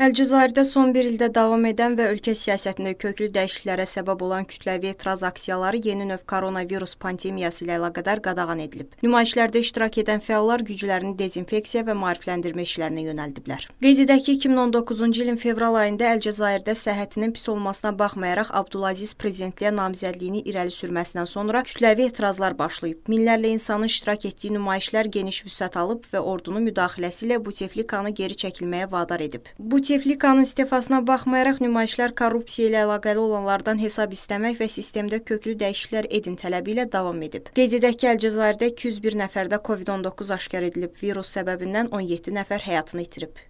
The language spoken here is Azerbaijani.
Əlcəzairdə son bir ildə davam edən və ölkə siyasətində köklü dəyişikliklərə səbəb olan kütləvi etiraz aksiyaları yeni növ koronavirus pandemiyası ilə əlaqədar qadağan edilib. Nümayişlərdə iştirak edən fəallar güclərini dezinfeksiya və maarifləndirmə işlərinə yönəldiblər. Qeyd edək ki, 2019-cu ilin fevral ayında Əlcəzairdə səhhətinin pis olmasına baxmayaraq Abdulaziz prezidentliyə namizədliyini irəli sürməsindən sonra kütləvi etirazlar başlayıb. Minlərlə insanın iştirak etdiyi nümayişlər geniş vüsət alıb və ordunun müdaxiləsi ilə Buteflikanı geri çəkilməyə vadar edib. Bu Kollektivlikanın istefasına baxmayaraq nümayişlər korrupsiya ilə əlaqəli olanlardan hesab istəmək və sistemdə köklü dəyişikliklər edin tələbi ilə davam edib. Qeyd edək ki, Əlcəzairdə 201 nəfərdə COVID-19 aşkar edilib, virus səbəbindən 17 nəfər həyatını itirib.